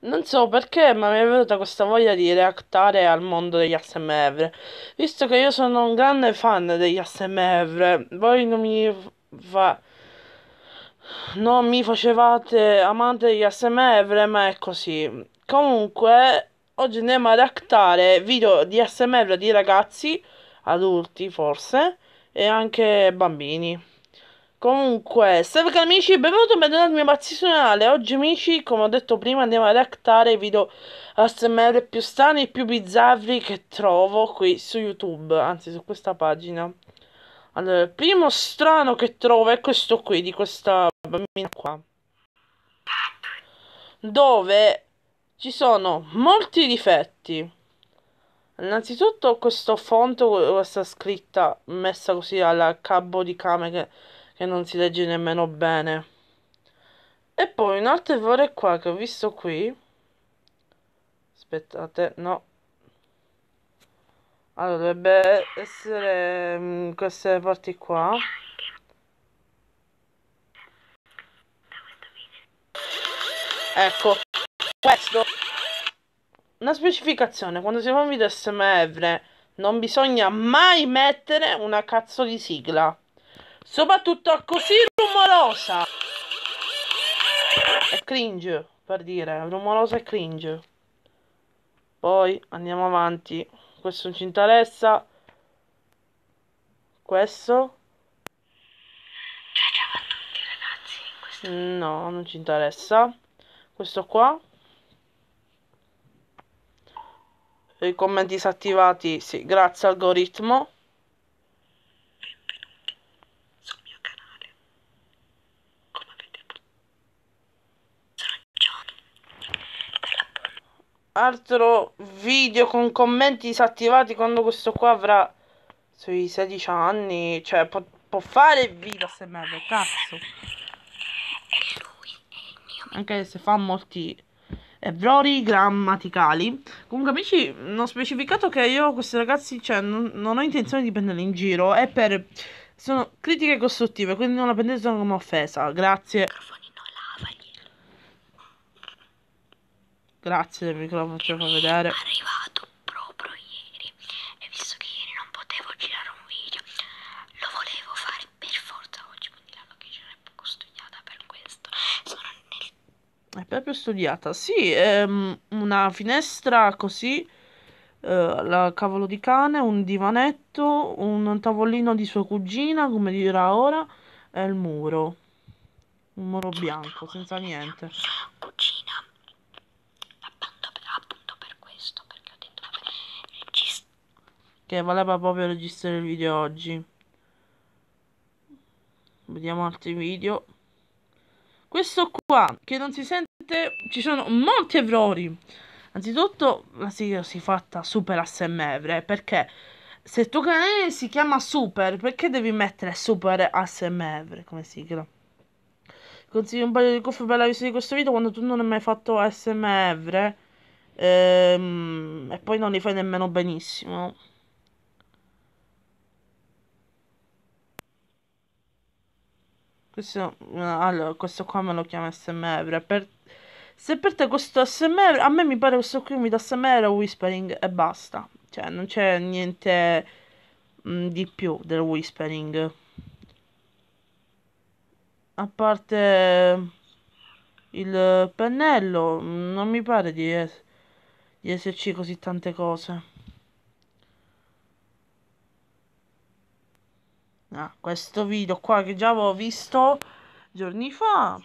Non so perché, ma mi è venuta questa voglia di reactare al mondo degli ASMR. Visto che io sono un grande fan degli ASMR, voi non mi fa... Non mi facevate amante degli ASMR, ma è così. Comunque, oggi andiamo a reactare video di ASMR di ragazzi, adulti forse, e anche bambini. Comunque, salve cari amici, benvenuti e bentornati al mio pazzionale. Oggi amici, come ho detto prima, andiamo a reactare i video ASMR più strani e più bizzarri che trovo qui su YouTube, anzi su questa pagina. Allora, il primo strano che trovo è questo qui, di questa bambina qua. Dove ci sono molti difetti. Innanzitutto questo fonte, questa scritta messa così alla cabo di camera che che non si legge nemmeno bene. E poi un altro errore qua che ho visto qui. Aspettate, no. Allora, dovrebbe essere mh, mm, queste parti qua. Ecco, questo. Una specificazione, quando si fa un video SMR non bisogna mai mettere una cazzo di sigla. Soprattutto così rumorosa. È cringe, per dire. Rumorosa e cringe. Poi andiamo avanti. Questo non ci interessa. Questo. Questo... No, non ci interessa. Questo qua. I commenti disattivati, sì, grazie algoritmo. altro video con commenti disattivati quando questo qua avrà sui 16 anni. Cioè, può, può fare video se merda, cazzo. Anche se fa molti errori grammaticali. Comunque, amici, non ho specificato che io questi ragazzi, cioè, non, non ho intenzione di prenderli in giro. È per... Sono critiche costruttive, quindi non la prendete come offesa. Grazie. Grazie del microfono, ce lo fa vedere. Arrivato proprio ieri e visto che ieri non potevo girare un video, lo volevo fare per forza oggi, quindi la location è poco studiata per questo. Sono nel... È proprio studiata, sì, è ehm, una finestra così. Uh, la cavolo di cane, un divanetto, un tavolino di sua cugina, come dirà ora, e il muro. Un muro bianco, senza niente. Sì. che valeva proprio registrare il video oggi vediamo altri video questo qua che non si sente ci sono molti errori anzitutto la sigla si è fatta super smr eh, perché se il tuo canale si chiama super perché devi mettere super smr come sigla consiglio un paio di cuffie per la visione di questo video quando tu non hai mai fatto smr ehm, e poi non li fai nemmeno benissimo Questo, eh, allora, questo qua me lo chiama SMR. Per, se per te questo SMR, a me mi pare questo qui mi dà SMR o Whispering e basta. Cioè, non c'è niente mh, mm, di più del Whispering. A parte il pennello, non mi pare di, es di esserci così tante cose. no, ah, questo video qua che già avevo visto giorni fa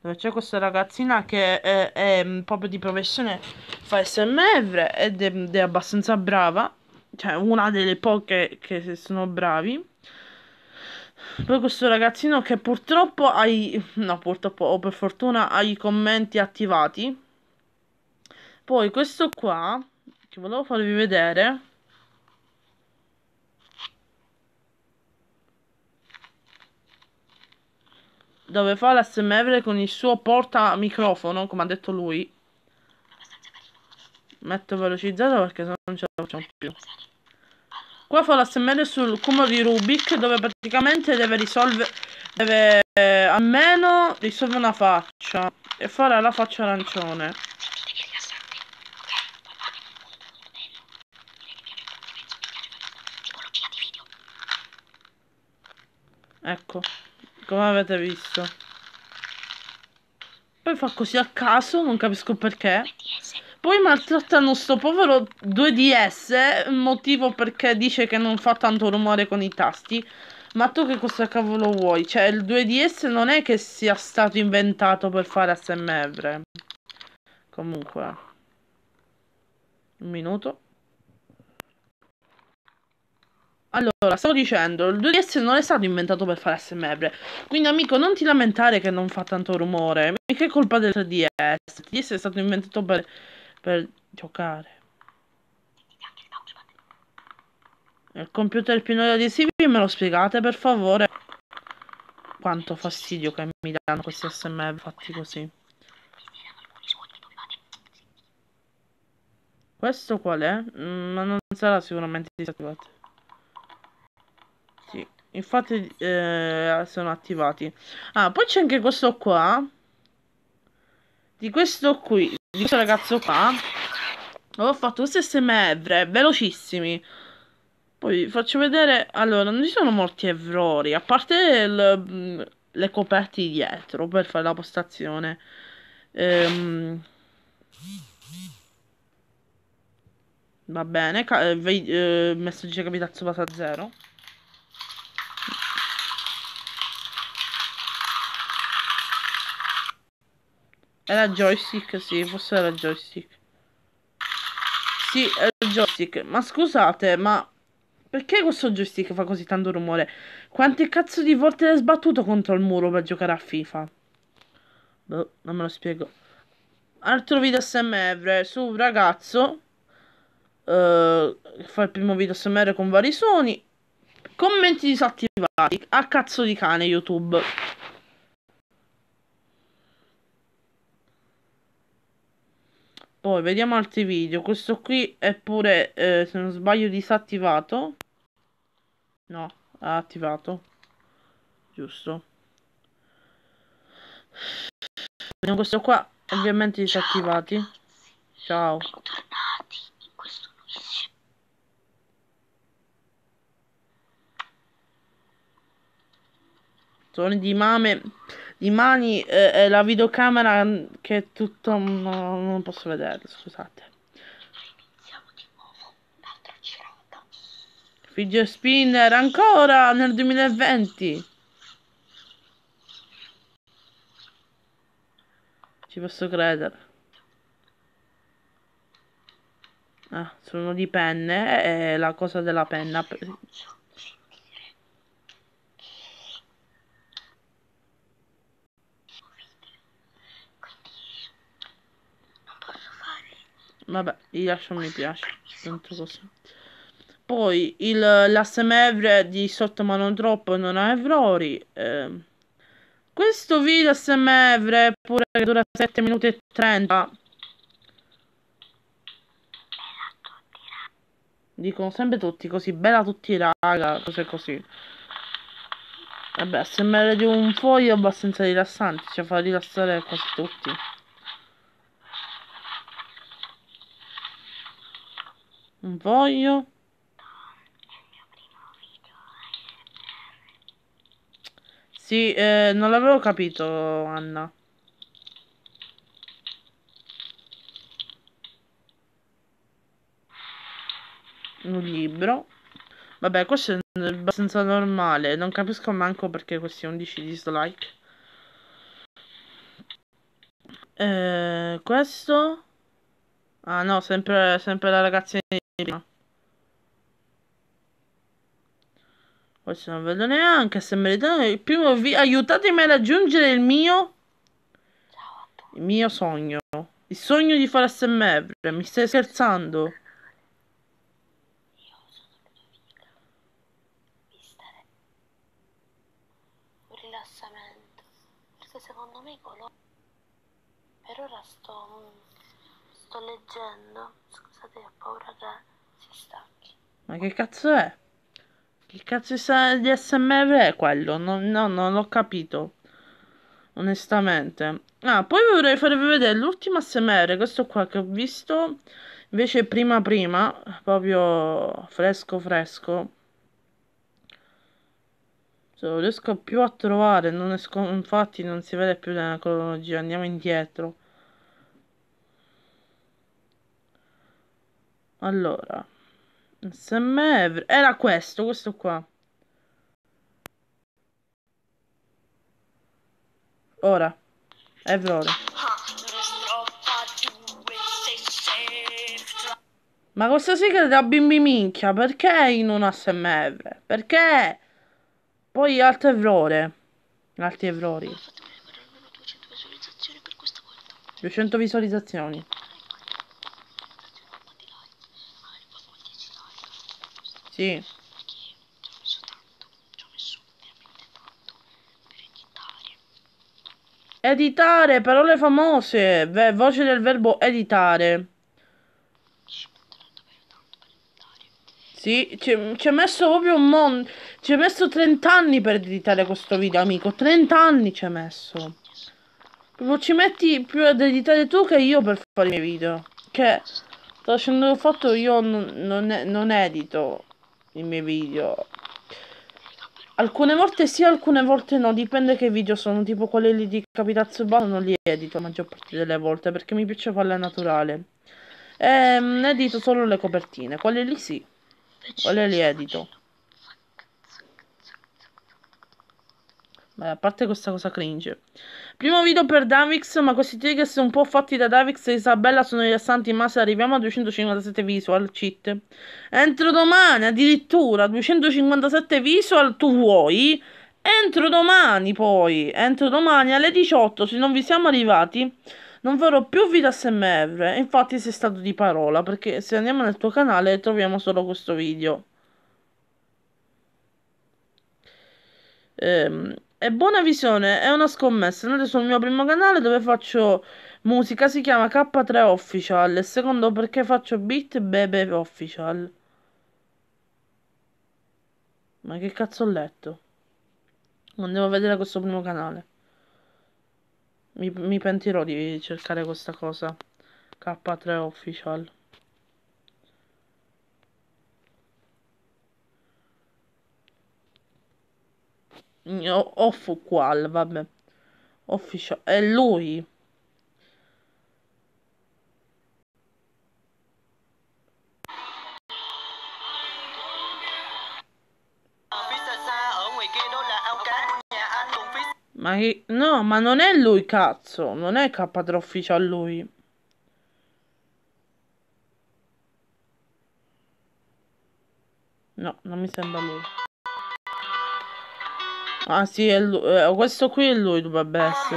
dove c'è questa ragazzina che è, è, proprio di professione fa smr ed è, è abbastanza brava cioè una delle poche che sono bravi poi questo ragazzino che purtroppo ha i... no purtroppo o per fortuna ha i commenti attivati poi questo qua che volevo farvi vedere dove fa l'SMR con il suo porta microfono, come ha detto lui. Metto velocizzato perché sennò non ce la facciamo più. Qua fa l'SMR sul cubo di Rubik dove praticamente deve risolvere deve eh, almeno risolvere una faccia e fare la faccia arancione. ecco come avete visto poi fa così a caso non capisco perché poi maltrattano sto povero 2DS motivo perché dice che non fa tanto rumore con i tasti ma tu che cosa cavolo vuoi? Cioè, il 2DS non è che sia stato inventato per fare ASMR. Comunque. Un minuto. Allora, stavo dicendo, il 2DS non è stato inventato per fare SMR. Quindi, amico, non ti lamentare che non fa tanto rumore. Mica è colpa del 3DS. Il 3DS è stato inventato per, per giocare. Il computer pieno di adesivi me lo spiegate per favore? Quanto fastidio che mi danno questi SMR fatti così. Questo qual è? Mm, ma non sarà sicuramente disattivato. Sì, infatti eh, sono attivati. Ah, poi c'è anche questo qua. Di questo qui, di questo ragazzo qua. Ho fatto queste semevre, velocissimi. Poi vi faccio vedere... Allora, non ci sono molti errori, a parte il, mm, le coperte dietro per fare la postazione. Ehm... Va bene, eh, eh, messaggio di capitazzo base a zero. Era joystick, sì, forse era joystick. Sì, era joystick. Ma scusate, ma perché questo joystick fa così tanto rumore? Quante cazzo di volte l'hai sbattuto contro il muro per giocare a FIFA? Boh, non me lo spiego. Altro video SMR su un ragazzo Uh, fa il primo video SMR con vari suoni. Commenti disattivati. A cazzo di cane YouTube. Poi vediamo altri video. Questo qui è pure, eh, se non sbaglio, disattivato. No, ha attivato. Giusto. Vediamo questo qua, ovviamente disattivati. Ciao. Sono di mame di mani eh, è la videocamera mm, che è tutto... Mm, no, non posso vederlo, scusate. Fidget Spinner ancora nel 2020. Ci posso credere. Ah, sono di penne e eh, eh, la cosa della penna. Vabbè, gli lascio un mi piace. Tanto così. Poi il, la semevre di sotto ma non troppo non ha errori. Eh, questo video semevre pure che dura 7 minuti e 30. Dicono sempre tutti così, bella tutti raga, cose così. Vabbè, semevre di un foglio abbastanza rilassante, ci cioè fa rilassare quasi tutti. Non voglio. sì, eh, non l'avevo capito, Anna. Un libro. Vabbè, questo è abbastanza normale. Non capisco manco perché questi 11 dislike. Eh, questo? Ah no, sempre, sempre la ragazza prima. Questo non vedo neanche, sembra italiano. Il primo vi... Aiutatemi a raggiungere il mio... Il mio sogno. Il sogno di fare SMR. Mi stai scherzando? rilassamento secondo me i colori per ora sto Sto leggendo. Scusate, ho paura che si stacchi. Ma che cazzo è? Che cazzo di SMR è quello? No, no, non l'ho capito. Onestamente. Ah, poi vorrei farvi vedere l'ultimo SMR, questo qua che ho visto invece prima prima, proprio fresco fresco. Se lo riesco più a trovare, non esco, infatti non si vede più nella cronologia, andiamo indietro. Allora, SMR era questo, questo qua. Ora, errore. Ma questa sigla da bimbi minchia, perché in un SMR? Perché? Poi altro errore. Altri errori. 200 visualizzazioni. Sì. Editare, parole famose, Beh, voce del verbo editare. Sì, ci ha messo proprio un mondo, ci ha messo 30 anni per editare questo video, amico, 30 anni ci ha messo. Non ci metti più ad editare tu che io per fare i miei video. Che, sto facendo il fatto, io non, non, non edito i miei video. Alcune volte sì, alcune volte no, dipende che video sono, tipo quelli lì di Capitazzubano non li edito la maggior parte delle volte perché mi piace farle naturale. Ehm, edito solo le copertine, quelle lì sì, quelle li edito. Beh, a parte questa cosa cringe. Primo video per Davix, ma questi trigger sono un po' fatti da Davix e Isabella sono rilassanti, ma se arriviamo a 257 visual, cheat. Entro domani, addirittura, 257 visual, tu vuoi? Entro domani poi, entro domani alle 18, se non vi siamo arrivati, non farò più video SMR. Infatti sei stato di parola, perché se andiamo nel tuo canale troviamo solo questo video. Ehm... E buona visione, è una scommessa. Andate sul mio primo canale dove faccio musica, si chiama K3 Official. E secondo perché faccio beat Bebe Official. Ma che cazzo ho letto? Andiamo a vedere questo primo canale. Mi, mi pentirò di cercare questa cosa. K3 Official. Offuqual, vabbè. Official. È lui. Ma che... No, ma non è lui, cazzo. Non è K3 Official lui. No, non mi sembra lui. Ah sì, è lui. Eh, questo qui è lui, dovrebbe ah, essere.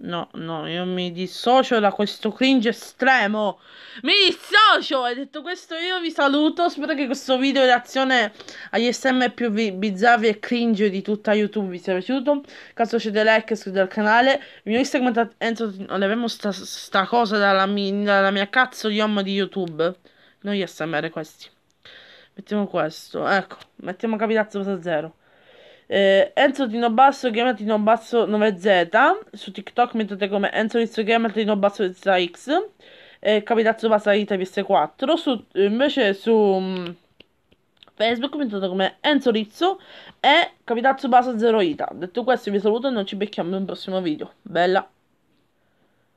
No, no, io mi dissocio da questo cringe estremo. Mi dissocio! Hai detto questo, io vi saluto. Spero che questo video reazione agli SM più bizzarri e cringe di tutta YouTube vi sia piaciuto. Caso siete like, iscrivetevi al canale. Il mio Instagram è Enzo. Leviamo sta, sta cosa dalla, mi, dalla mia cazzo di home di YouTube non gli SMR questi. Mettiamo questo, ecco, mettiamo capitazzo cosa zero. Eh, Enzo Tino Basso, chiama Tino Basso 9Z. Su TikTok mettete come Enzo Rizzo, chiama Tino Basso ZX. e capitazzo Pasarita PS4. Su, invece su... Mm, Facebook mi trovate come Enzo Rizzo e Capitazzo Basa Zero Ita. Detto questo vi saluto e noi ci becchiamo in un prossimo video. Bella!